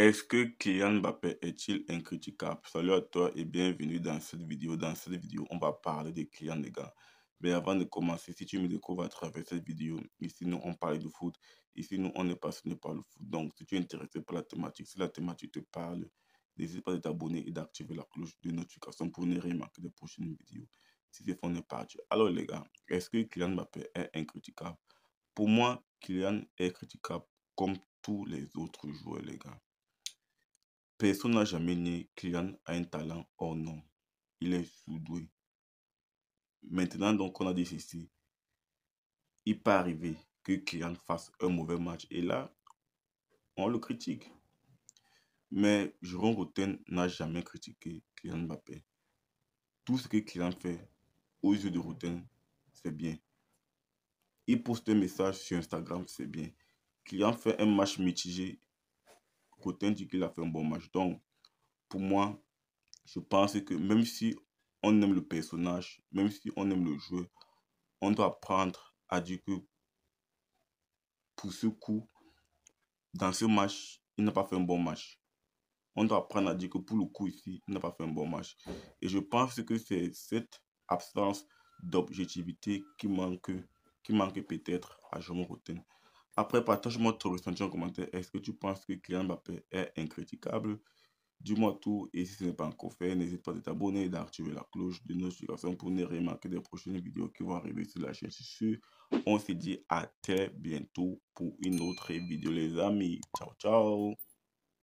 Est-ce que Kylian Mbappé est-il incritiquable Salut à toi et bienvenue dans cette vidéo. Dans cette vidéo, on va parler de Kylian, les gars. Mais avant de commencer, si tu me découvres à travers cette vidéo, ici nous on parle de foot. Ici nous on est passionné par le foot. Donc si tu es intéressé par la thématique, si la thématique te parle, n'hésite pas à t'abonner et d'activer la cloche de notification pour ne rien manquer des prochaines vidéos. Si c'est pas parti. Alors les gars, est-ce que Kylian Mbappé est incritiquable Pour moi, Kylian est critiquable comme tous les autres joueurs, les gars. Personne n'a jamais né Kylian a un talent hors non. Il est sous-doué. Maintenant donc on a dit ceci. Il peut arriver que Kylian fasse un mauvais match et là, on le critique. Mais Jérôme Roten n'a jamais critiqué Kylian Mbappé. Tout ce que Kylian fait aux yeux de Roten, c'est bien. Il poste un message sur Instagram, c'est bien. Kylian fait un match mitigé, Cotin dit qu'il a fait un bon match. Donc, pour moi, je pense que même si on aime le personnage, même si on aime le jeu, on doit apprendre à dire que pour ce coup, dans ce match, il n'a pas fait un bon match. On doit apprendre à dire que pour le coup ici, il n'a pas fait un bon match. Et je pense que c'est cette absence d'objectivité qui manque, qui manque peut-être à Jérôme Roten. Après, partage-moi ton ressenti en commentaire. Est-ce que tu penses que Kylian Mbappé est incritiquable Dis-moi tout et si ce n'est pas encore fait, n'hésite pas à t'abonner et d'activer la cloche de notification pour ne rien manquer des prochaines vidéos qui vont arriver sur la chaîne. Sûr. On se dit à très bientôt pour une autre vidéo les amis. Ciao ciao